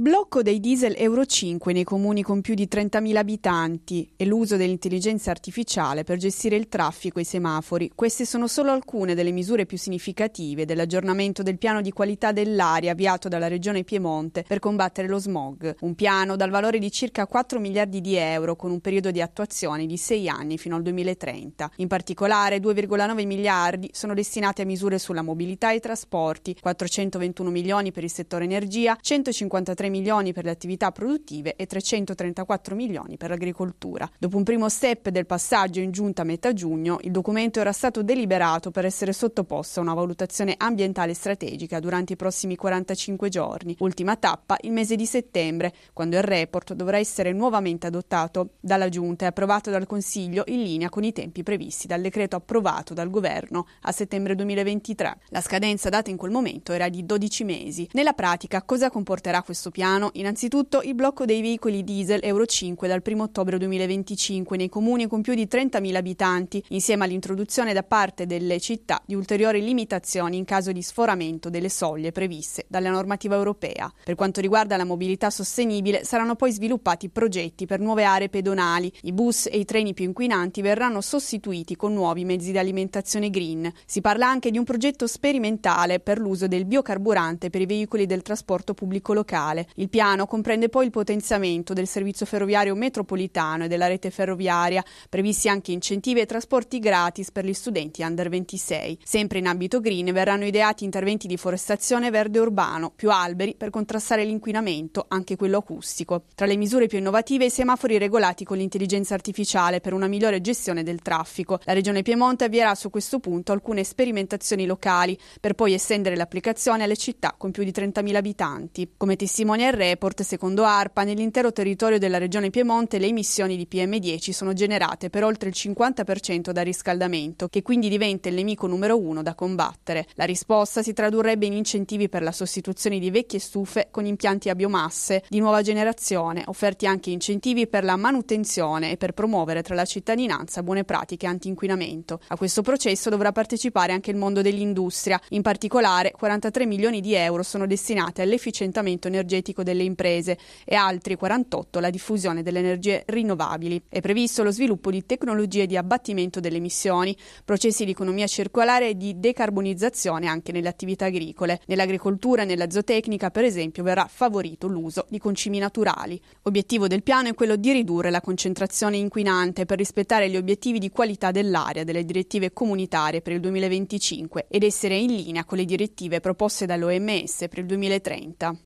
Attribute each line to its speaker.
Speaker 1: Blocco dei diesel Euro 5 nei comuni con più di 30.000 abitanti e l'uso dell'intelligenza artificiale per gestire il traffico e i semafori. Queste sono solo alcune delle misure più significative dell'aggiornamento del piano di qualità dell'aria avviato dalla Regione Piemonte per combattere lo smog. Un piano dal valore di circa 4 miliardi di euro con un periodo di attuazione di 6 anni fino al 2030. In particolare 2,9 miliardi sono destinati a misure sulla mobilità e i trasporti, 421 milioni per il settore energia, 153 3 milioni per le attività produttive e 334 milioni per l'agricoltura. Dopo un primo step del passaggio in giunta a metà giugno, il documento era stato deliberato per essere sottoposto a una valutazione ambientale strategica durante i prossimi 45 giorni, ultima tappa il mese di settembre, quando il report dovrà essere nuovamente adottato dalla giunta e approvato dal Consiglio in linea con i tempi previsti dal decreto approvato dal governo a settembre 2023. La scadenza data in quel momento era di 12 mesi. Nella pratica cosa comporterà questo piano? piano. Innanzitutto il blocco dei veicoli diesel Euro 5 dal 1 ottobre 2025 nei comuni con più di 30.000 abitanti, insieme all'introduzione da parte delle città di ulteriori limitazioni in caso di sforamento delle soglie previste dalla normativa europea. Per quanto riguarda la mobilità sostenibile, saranno poi sviluppati progetti per nuove aree pedonali. I bus e i treni più inquinanti verranno sostituiti con nuovi mezzi di alimentazione green. Si parla anche di un progetto sperimentale per l'uso del biocarburante per i veicoli del trasporto pubblico locale. Il piano comprende poi il potenziamento del servizio ferroviario metropolitano e della rete ferroviaria, previsti anche incentivi e trasporti gratis per gli studenti under 26. Sempre in ambito green verranno ideati interventi di forestazione verde urbano, più alberi per contrastare l'inquinamento, anche quello acustico. Tra le misure più innovative i semafori regolati con l'intelligenza artificiale per una migliore gestione del traffico. La Regione Piemonte avvierà su questo punto alcune sperimentazioni locali per poi estendere l'applicazione alle città con più di 30.000 abitanti. Come testimonianza testimonia il report, secondo ARPA, nell'intero territorio della regione Piemonte le emissioni di PM10 sono generate per oltre il 50% da riscaldamento, che quindi diventa il nemico numero uno da combattere. La risposta si tradurrebbe in incentivi per la sostituzione di vecchie stufe con impianti a biomasse di nuova generazione, offerti anche incentivi per la manutenzione e per promuovere tra la cittadinanza buone pratiche antinquinamento. A questo processo dovrà partecipare anche il mondo dell'industria, in particolare 43 milioni di euro sono destinati all'efficientamento energetico energetico delle imprese e altri 48 la diffusione delle energie rinnovabili. È previsto lo sviluppo di tecnologie di abbattimento delle emissioni, processi di economia circolare e di decarbonizzazione anche nelle attività agricole. Nell'agricoltura e nella zootecnica, per esempio, verrà favorito l'uso di concimi naturali. Obiettivo del piano è quello di ridurre la concentrazione inquinante per rispettare gli obiettivi di qualità dell'aria delle direttive comunitarie per il 2025 ed essere in linea con le direttive proposte dall'OMS per il 2030.